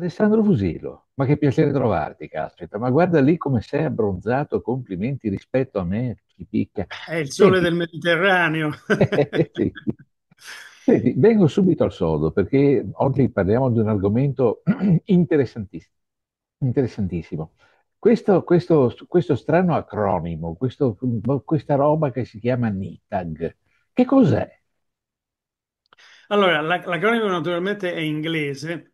Alessandro Fusilo, ma che piacere trovarti, caspita. Ma guarda lì come sei abbronzato, complimenti rispetto a me, chi picca. È il sole Senti. del Mediterraneo. Eh, Senti, vengo subito al sodo perché oggi parliamo di un argomento interessantissimo. interessantissimo. Questo, questo, questo, strano acronimo, questo, questa roba che si chiama NITAG, che cos'è? Allora, l'acronimo naturalmente è inglese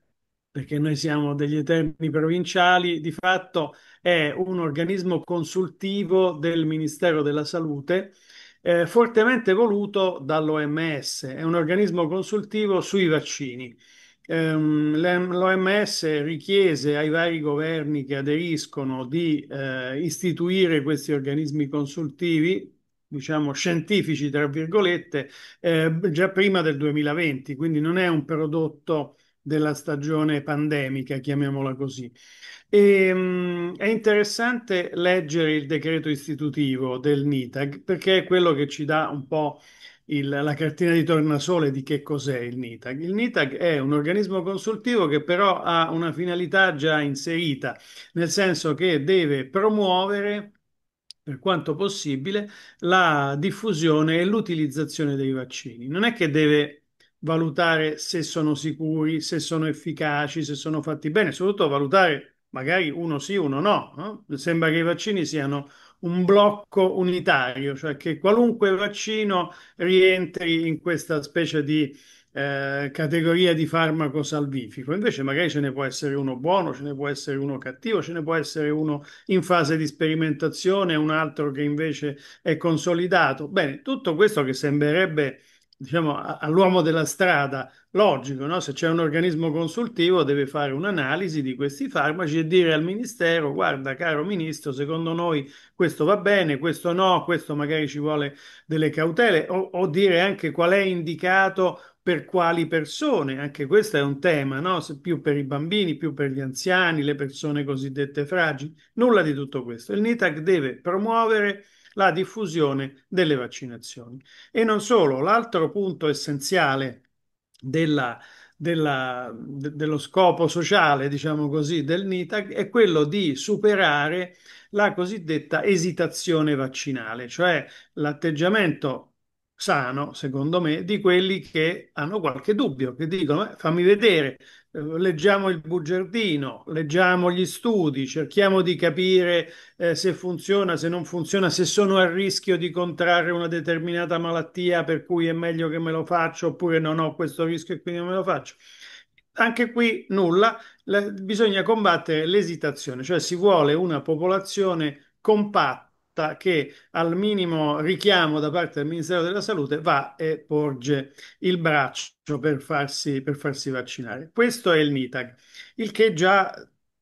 perché noi siamo degli eterni provinciali, di fatto è un organismo consultivo del Ministero della Salute, eh, fortemente voluto dall'OMS, è un organismo consultivo sui vaccini. Um, ehm, L'OMS richiese ai vari governi che aderiscono di eh, istituire questi organismi consultivi, diciamo scientifici, tra virgolette, eh, già prima del 2020, quindi non è un prodotto della stagione pandemica, chiamiamola così. E, ehm, mh, è interessante leggere il decreto istitutivo del NITAG perché è quello che ci dà un po' il, la cartina di tornasole di che cos'è il NITAG. Il NITAG è un organismo consultivo che però ha una finalità già inserita, nel senso che deve promuovere per quanto possibile la diffusione e l'utilizzazione dei vaccini. Non è che deve valutare se sono sicuri, se sono efficaci, se sono fatti bene, soprattutto valutare magari uno sì, uno no. no? Sembra che i vaccini siano un blocco unitario, cioè che qualunque vaccino rientri in questa specie di eh, categoria di farmaco salvifico. Invece magari ce ne può essere uno buono, ce ne può essere uno cattivo, ce ne può essere uno in fase di sperimentazione, un altro che invece è consolidato. Bene, tutto questo che sembrerebbe diciamo, all'uomo della strada, logico, no? se c'è un organismo consultivo deve fare un'analisi di questi farmaci e dire al Ministero, guarda caro Ministro, secondo noi questo va bene, questo no, questo magari ci vuole delle cautele, o, o dire anche qual è indicato per quali persone, anche questo è un tema, no? se più per i bambini, più per gli anziani, le persone cosiddette fragili, nulla di tutto questo. Il NITAC deve promuovere la diffusione delle vaccinazioni. E non solo, l'altro punto essenziale della, della, de, dello scopo sociale, diciamo così, del NITAC è quello di superare la cosiddetta esitazione vaccinale, cioè l'atteggiamento sano, secondo me, di quelli che hanno qualche dubbio, che dicono eh, fammi vedere eh, leggiamo il bugiardino, leggiamo gli studi, cerchiamo di capire eh, se funziona, se non funziona, se sono a rischio di contrarre una determinata malattia per cui è meglio che me lo faccio oppure non ho questo rischio e quindi non me lo faccio. Anche qui nulla, La, bisogna combattere l'esitazione, cioè si vuole una popolazione compatta fatta che al minimo richiamo da parte del Ministero della Salute va e porge il braccio per farsi, per farsi vaccinare. Questo è il NITAG, il che già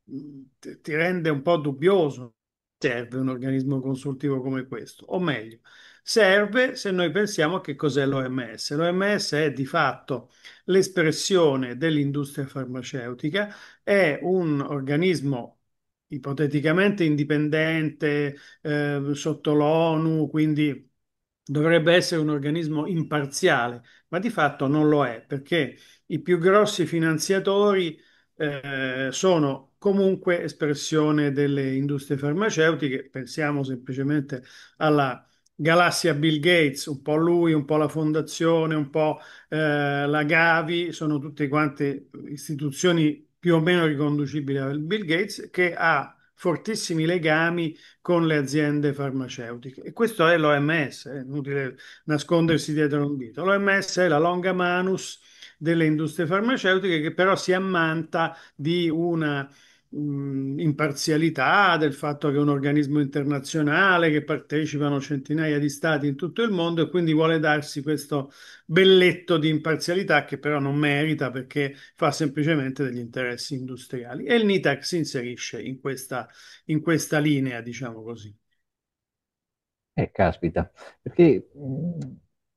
ti rende un po' dubbioso. Serve un organismo consultivo come questo, o meglio, serve se noi pensiamo che cos'è l'OMS. L'OMS è di fatto l'espressione dell'industria farmaceutica, è un organismo ipoteticamente indipendente, eh, sotto l'ONU, quindi dovrebbe essere un organismo imparziale, ma di fatto non lo è, perché i più grossi finanziatori eh, sono comunque espressione delle industrie farmaceutiche, pensiamo semplicemente alla galassia Bill Gates, un po' lui, un po' la fondazione, un po' eh, la Gavi, sono tutte quante istituzioni più o meno riconducibile a Bill Gates, che ha fortissimi legami con le aziende farmaceutiche. E questo è l'OMS, è inutile nascondersi dietro un dito. L'OMS è la longa manus delle industrie farmaceutiche che però si ammanta di una mh, imparzialità, del fatto che è un organismo internazionale, che partecipano centinaia di stati in tutto il mondo e quindi vuole darsi questo belletto di imparzialità che però non merita perché fa semplicemente degli interessi industriali. E il NITAC si inserisce in questa, in questa linea, diciamo così. Eh, caspita, perché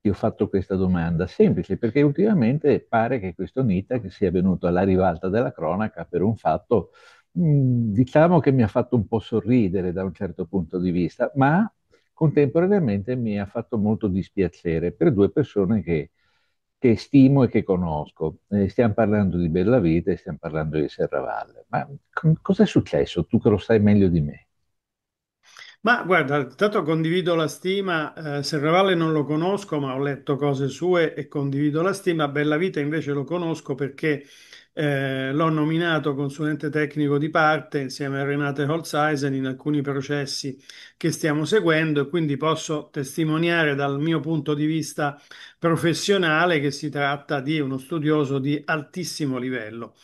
ti ho fatto questa domanda? Semplice, perché ultimamente pare che questo NITAC sia venuto alla ribalta della cronaca per un fatto diciamo che mi ha fatto un po' sorridere da un certo punto di vista, ma contemporaneamente mi ha fatto molto dispiacere per due persone che, che stimo e che conosco. Eh, stiamo parlando di Bellavita e stiamo parlando di Serravalle. Ma c- cosa è successo? Tu che lo sai meglio di me. Ma guarda, intanto condivido la stima, eh, Serravalle non lo conosco, ma ho letto cose sue e condivido la stima, Bellavita invece lo conosco perché eh, l'ho nominato consulente tecnico di parte insieme a Renate Holzeisen in alcuni processi che stiamo seguendo e quindi posso testimoniare dal mio punto di vista professionale che si tratta di uno studioso di altissimo livello.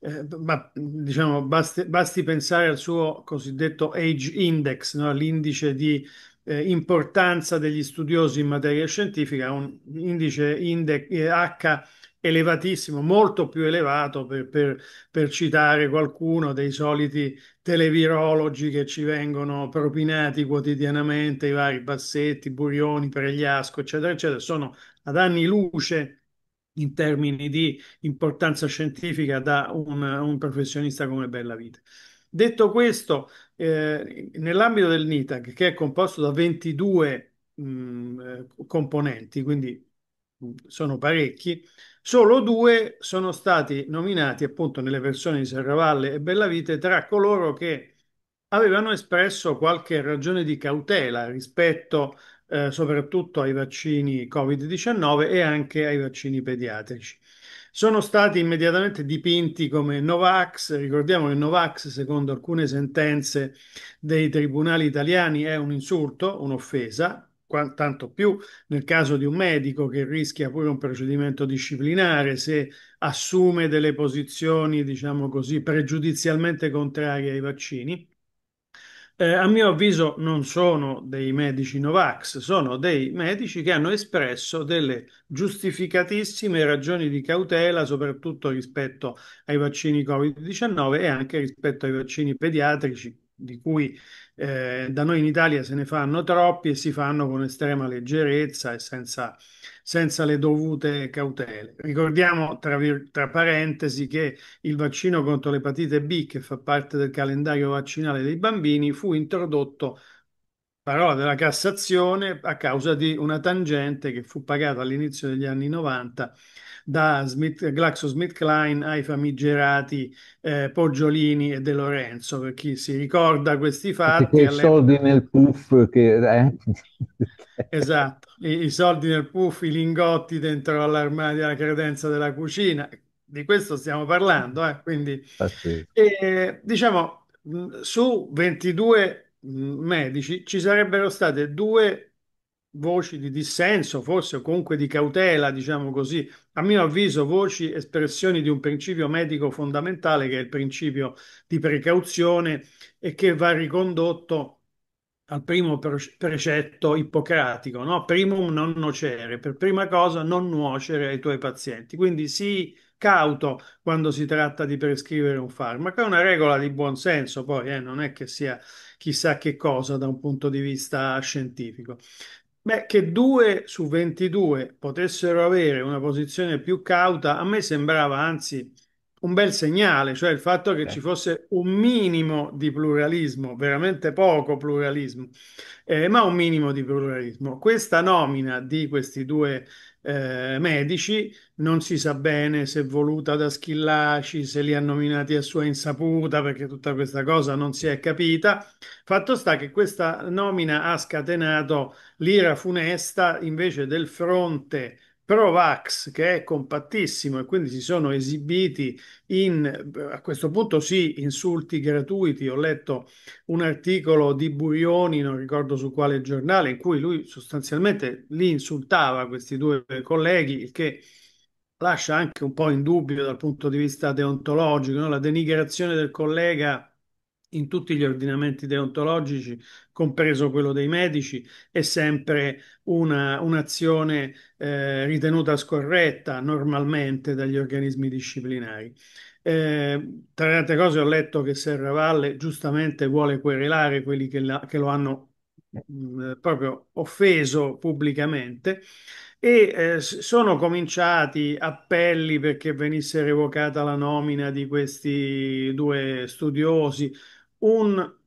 Eh, ma diciamo, basti, basti, pensare al suo cosiddetto age index, no? l'indice di eh, importanza degli studiosi in materia scientifica, un indice inde- eh, H elevatissimo, molto più elevato per, per, per citare qualcuno dei soliti televirologi che ci vengono propinati quotidianamente, i vari Bassetti, Burioni, Pregliasco, eccetera, eccetera, sono ad anni luce in termini di importanza scientifica da un, un professionista come Bellavita. Detto questo, eh, nell'ambito del NITAG, che è composto da 22 mh, eh, componenti, quindi sono parecchi, Solo due sono stati nominati appunto nelle persone di Serravalle e Bellavite tra coloro che avevano espresso qualche ragione di cautela rispetto eh, soprattutto ai vaccini Covid-19 e anche ai vaccini pediatrici. Sono stati immediatamente dipinti come Novax, ricordiamo che Novax secondo alcune sentenze dei tribunali italiani è un insulto, un'offesa, tanto più nel caso di un medico che rischia pure un procedimento disciplinare se assume delle posizioni, diciamo così, pregiudizialmente contrarie ai vaccini. Eh, a mio avviso non sono dei medici Novax, sono dei medici che hanno espresso delle giustificatissime ragioni di cautela, soprattutto rispetto ai vaccini Covid-19 e anche rispetto ai vaccini pediatrici di cui eh, da noi in Italia se ne fanno troppi e si fanno con estrema leggerezza e senza, senza le dovute cautele. Ricordiamo, tra, tra parentesi, che il vaccino contro l'epatite B, che fa parte del calendario vaccinale dei bambini, fu introdotto parola della Cassazione a causa di una tangente che fu pagata all'inizio degli anni 90 da Smith, GlaxoSmithKline ai famigerati eh, Poggiolini e De Lorenzo, per chi si ricorda questi fatti. Perché all'epoca... soldi nel puff che... Eh? esatto, I, i, soldi nel puff, i lingotti dentro all'armadio alla credenza della cucina, di questo stiamo parlando, eh? quindi... Ah, sì. e, diciamo, su 22 medici ci sarebbero state due voci di dissenso, forse o comunque di cautela, diciamo così, a mio avviso, voci espressioni di un principio medico fondamentale che è il principio di precauzione e che va ricondotto al primo precetto ippocratico, no? primum non nocere, per prima cosa non nuocere ai tuoi pazienti. Quindi sii cauto quando si tratta di prescrivere un farmaco, è una regola di buon senso, poi eh, non è che sia chissà che cosa da un punto di vista scientifico. Beh, che due su 22 potessero avere una posizione più cauta, a me sembrava anzi un bel segnale, cioè il fatto che ci fosse un minimo di pluralismo, veramente poco pluralismo, eh, ma un minimo di pluralismo. Questa nomina di questi due eh, medici, non si sa bene se voluta da Schillaci, se li ha nominati a sua insaputa, perché tutta questa cosa non si è capita. Fatto sta che questa nomina ha scatenato l'ira funesta invece del fronte Provax che è compattissimo e quindi si sono esibiti in, a questo punto sì, insulti gratuiti. Ho letto un articolo di Burioni, non ricordo su quale giornale, in cui lui sostanzialmente li insultava questi due colleghi, il che lascia anche un po' in dubbio dal punto di vista deontologico, no? la denigrazione del collega in tutti gli ordinamenti deontologici, compreso quello dei medici, è sempre una, un'azione eh, ritenuta scorretta normalmente dagli organismi disciplinari. Eh, tra le altre cose ho letto che Serravalle giustamente vuole querelare quelli che, la, che lo hanno mh, mm, eh, proprio offeso pubblicamente e eh, sono cominciati appelli perché venisse revocata la nomina di questi due studiosi un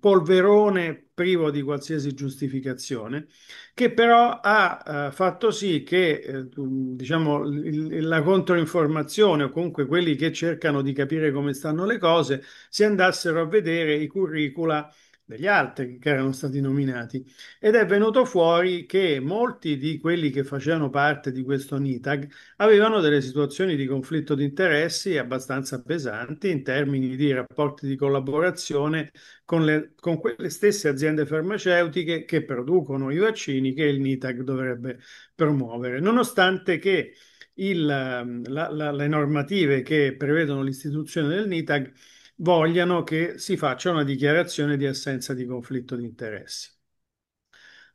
polverone privo di qualsiasi giustificazione, che però ha eh, fatto sì che eh, diciamo, il, la controinformazione o comunque quelli che cercano di capire come stanno le cose si andassero a vedere i curricula degli altri che erano stati nominati ed è venuto fuori che molti di quelli che facevano parte di questo NITAG avevano delle situazioni di conflitto di interessi abbastanza pesanti in termini di rapporti di collaborazione con, le, con quelle stesse aziende farmaceutiche che producono i vaccini che il NITAG dovrebbe promuovere, nonostante che il, la, la, le normative che prevedono l'istituzione del NITAG vogliano che si faccia una dichiarazione di assenza di conflitto di interessi.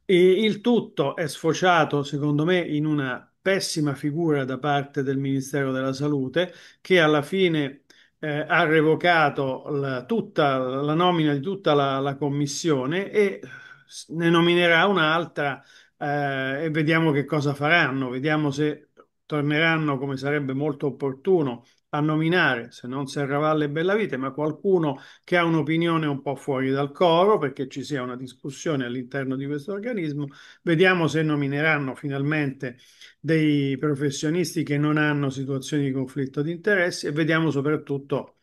E il tutto è sfociato, secondo me, in una pessima figura da parte del Ministero della Salute che alla fine eh, ha revocato la, tutta, la nomina di tutta la, la commissione e ne nominerà un'altra eh, e vediamo che cosa faranno, vediamo se torneranno come sarebbe molto opportuno a nominare, se non Serravalle e Bellavite, ma qualcuno che ha un'opinione un po' fuori dal coro, perché ci sia una discussione all'interno di questo organismo. Vediamo se nomineranno finalmente dei professionisti che non hanno situazioni di conflitto di interessi e vediamo soprattutto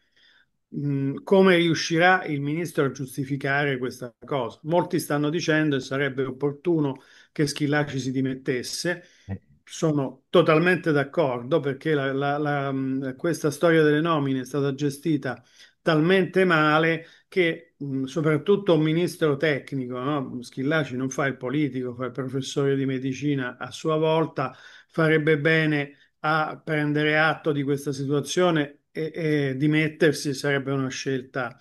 come riuscirà il ministro a giustificare questa cosa. Molti stanno dicendo che sarebbe opportuno che Schillaci si dimettesse sono totalmente d'accordo perché la- la- la- questa storia delle nomine è stata gestita talmente male che mh, soprattutto un ministro tecnico, no? Schillaci non fa il politico, fa il professore di medicina a sua volta, farebbe bene a prendere atto di questa situazione e, e dimettersi sarebbe una scelta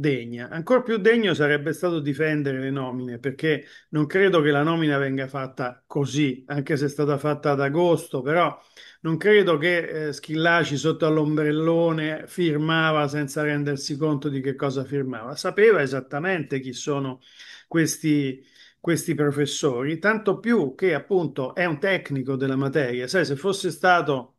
degna. Ancora più degno sarebbe stato difendere le nomine, perché non credo che la nomina venga fatta così, anche se è stata fatta ad agosto, però non credo che eh, Schillaci sotto all'ombrellone firmava senza rendersi conto di che cosa firmava. Sapeva esattamente chi sono questi questi professori, tanto più che appunto è un tecnico della materia. Sai, se fosse stato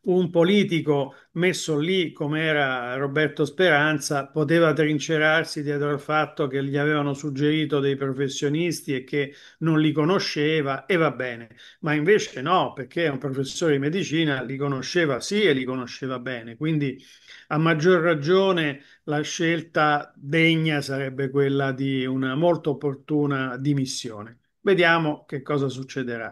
un politico messo lì come era Roberto Speranza poteva trincerarsi dietro al fatto che gli avevano suggerito dei professionisti e che non li conosceva e va bene, ma invece no, perché è un professore di medicina li conosceva sì e li conosceva bene, quindi a maggior ragione la scelta degna sarebbe quella di una molto opportuna dimissione. Vediamo che cosa succederà.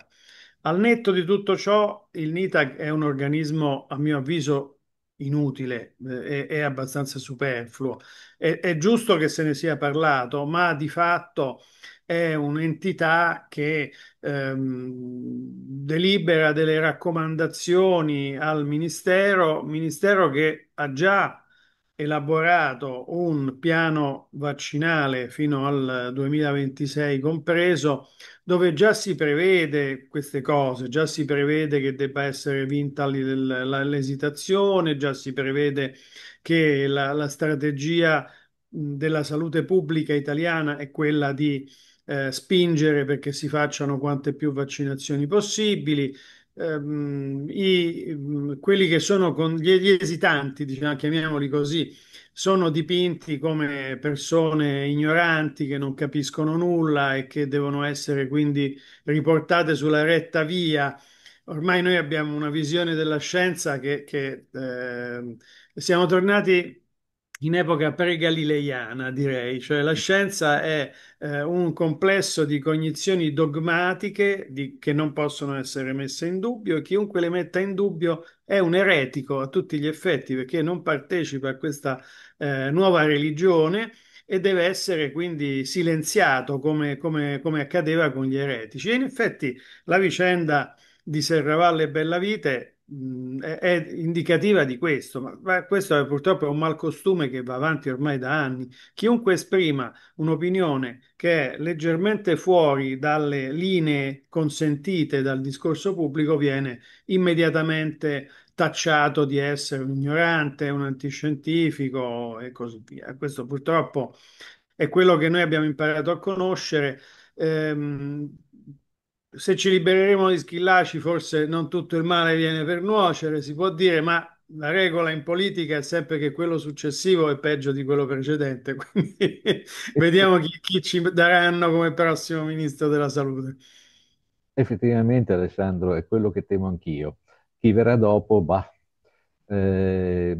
Al netto di tutto ciò, il NITAG è un organismo, a mio avviso, inutile, eh, è, è abbastanza superfluo. È, è, giusto che se ne sia parlato, ma di fatto è un'entità che ehm, delibera delle raccomandazioni al Ministero, Ministero che ha già elaborato un piano vaccinale fino al 2026 compreso, dove già si prevede queste cose, già si prevede che debba essere vinta l'esitazione, già si prevede che la, la strategia della salute pubblica italiana è quella di eh, spingere perché si facciano quante più vaccinazioni possibili, ehm, i, ehm, quelli che sono con gli, gli esitanti, diciamo, chiamiamoli così, sono dipinti come persone ignoranti che non capiscono nulla e che devono essere quindi riportate sulla retta via. Ormai noi abbiamo una visione della scienza che, che eh, siamo tornati in epoca pre-galileiana, direi, cioè la scienza è eh, un complesso di cognizioni dogmatiche di, che non possono essere messe in dubbio e chiunque le metta in dubbio è un eretico a tutti gli effetti perché non partecipa a questa eh, nuova religione e deve essere quindi silenziato come, come, come accadeva con gli eretici. E in effetti la vicenda di Serravalle e Bellavite è, indicativa di questo, ma, questo è purtroppo è un malcostume che va avanti ormai da anni. Chiunque esprima un'opinione che è leggermente fuori dalle linee consentite dal discorso pubblico viene immediatamente tacciato di essere un ignorante, un antiscientifico e così via. Questo purtroppo è quello che noi abbiamo imparato a conoscere. Ehm, se ci libereremo di Schillaci, forse non tutto il male viene per nuocere, si può dire, ma la regola in politica è sempre che quello successivo è peggio di quello precedente. Quindi vediamo chi, chi ci daranno come prossimo ministro della salute. Effettivamente, Alessandro, è quello che temo anch'io. Chi verrà dopo, bah, eh,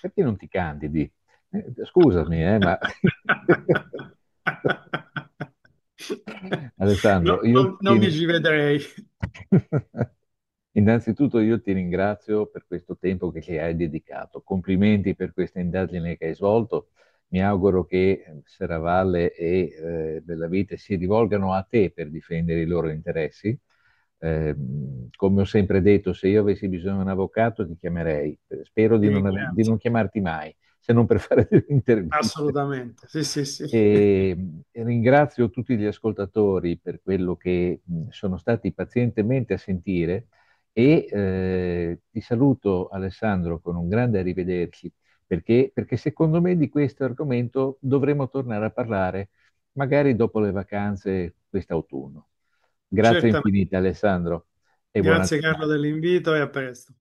perché non ti candidi? Eh, scusami, eh, ma. Alessandro, no, no, ti... non mi ci vedrei. Innanzitutto io ti ringrazio per questo tempo che ci hai dedicato, complimenti per questa indagine che hai svolto, mi auguro che eh, Serravalle e eh, Bellavite si rivolgano a te per difendere i loro interessi. Eh, come ho sempre detto, se io avessi bisogno di un avvocato ti chiamerei, spero di non, di non chiamarti mai se non per fare delle interviste. Assolutamente, sì, sì, sì. E ringrazio tutti gli ascoltatori per quello che sono stati pazientemente a sentire e eh, ti saluto Alessandro con un grande arrivederci perché, perché secondo me di questo argomento dovremo tornare a parlare magari dopo le vacanze quest'autunno. Grazie Certamente. infinite Alessandro. Grazie Carlo dell'invito e a presto.